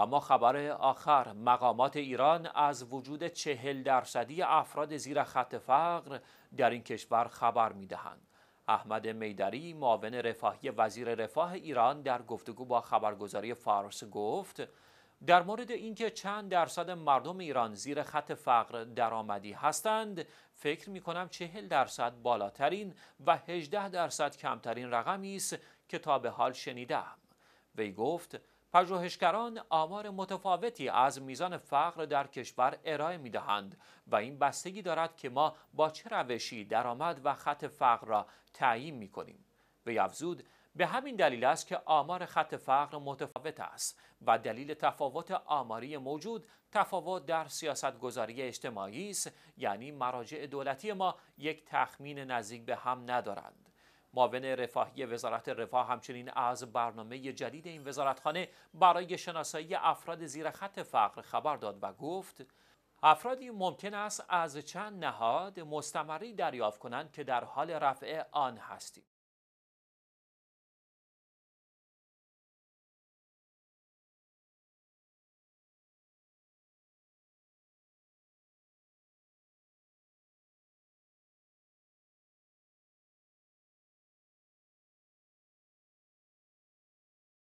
و ما خبر آخر مقامات ایران از وجود چهل درصدی افراد زیر خط فقر در این کشور خبر دهند. احمد میدری معاون رفاهی وزیر رفاه ایران در گفتگو با خبرگزاری فارس گفت در مورد اینکه چند درصد مردم ایران زیر خط فقر درآمدی هستند فکر می کنم چهل درصد بالاترین و هجده درصد کمترین رقمی است که تا به حال شنیدم وی گفت پژوهشگران آمار متفاوتی از میزان فقر در کشور ارائه دهند و این بستگی دارد که ما با چه روشی درآمد و خط فقر را تعیین می کنیم. به یفزود به همین دلیل است که آمار خط فقر متفاوت است و دلیل تفاوت آماری موجود تفاوت در سیاستگذاری اجتماعی است یعنی مراجع دولتی ما یک تخمین نزدیک به هم ندارند معاون رفاهی وزارت رفاه همچنین از برنامه جدید این وزارتخانه برای شناسایی افراد زیر خط فقر خبر داد و گفت افرادی ممکن است از چند نهاد مستمری دریافت کنند که در حال رفع آن هستیم